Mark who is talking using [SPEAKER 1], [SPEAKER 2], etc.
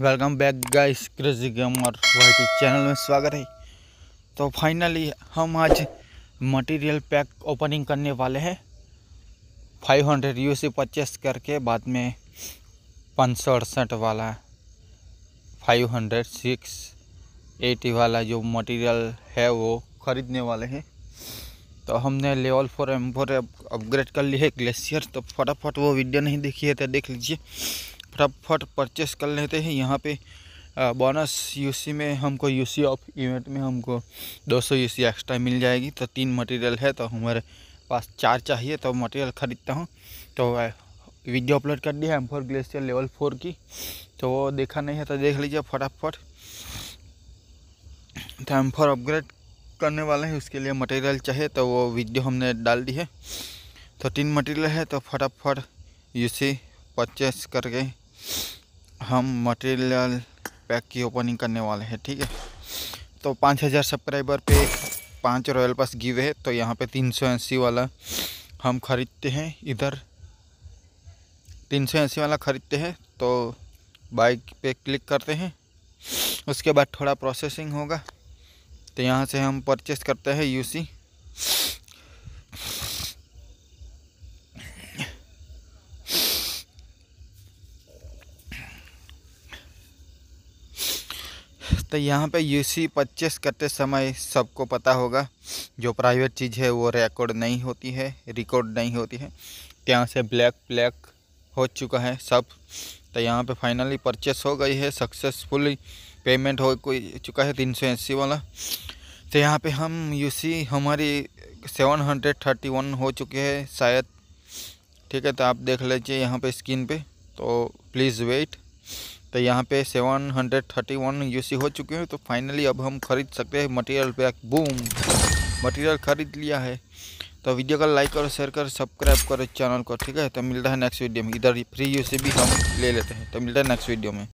[SPEAKER 1] welcome back guys crazy gamer Y channel में स्वागत है तो फाइनली हम आज मटेरियल पैक ओपनिंग करने वाले हैं 500 हंड्रेड यू से परचेस करके बाद में पाँच सौ अड़सठ वाला फाइव हंड्रेड सिक्स एटी वाला जो मटेरियल है वो ख़रीदने वाले हैं तो हमने level four M four upgrade कर लिया है ग्लेशियर तो फटाफट वो वीडियो नहीं देखी है तो देख लीजिए फटाफट परचेस कर लेते हैं यहाँ पे बोनस यूसी में हमको यूसी ऑफ इवेंट में हमको 200 यूसी एक्स्ट्रा मिल जाएगी तो तीन मटेरियल है तो हमारे पास चार चाहिए तो मटेरियल ख़रीदता हूँ तो वीडियो अपलोड कर दिया है M four glacier level four की तो वो देखा नहीं है तो देख लीजिए फटाफट तो एम फोर अपग्रेड करने वाले हैं उसके लिए मटेरियल चाहिए तो वो वीडियो हमने डाल दी है तो तीन मटेरियल है तो फटाफट यूसी परचेस करके हम मटेरियल पैक की ओपनिंग करने वाले हैं ठीक है तो पाँच हज़ार सब्सक्राइबर पे पाँच रॉयल पास गिवे है तो यहाँ पे तीन सौ अस्सी वाला हम ख़रीदते हैं इधर तीन सौ अस्सी वाला ख़रीदते हैं तो बाइक पे क्लिक करते हैं उसके बाद थोड़ा प्रोसेसिंग होगा तो यहाँ से हम परचेस करते हैं यूसी तो यहाँ पे यूसी परचेस करते समय सबको पता होगा जो प्राइवेट चीज़ है वो रिकॉर्ड नहीं होती है रिकॉर्ड नहीं होती है यहाँ से ब्लैक ब्लैक हो चुका है सब तो यहाँ पे फाइनली परचेस हो गई है सक्सेसफुली पेमेंट हो चुका है तीन सौ अस्सी वाला तो यहाँ पे हम यूसी हमारी सेवन हंड्रेड थर्टी वन हो चुके हैं शायद ठीक है तो आप देख लीजिए यहाँ पे स्क्रीन पे तो प्लीज़ वेट तो यहाँ पे 731 यूसी हो चुके हैं तो फाइनली अब हम खरीद सकते हैं मटेरियल पैक बूम मटेरियल ख़रीद लिया है तो वीडियो का लाइक और शेयर कर सब्सक्राइब करो चैनल को ठीक है तो मिलता है नेक्स्ट वीडियो में इधर फ्री यूसी भी हम ले लेते हैं तो मिलता है नेक्स्ट वीडियो में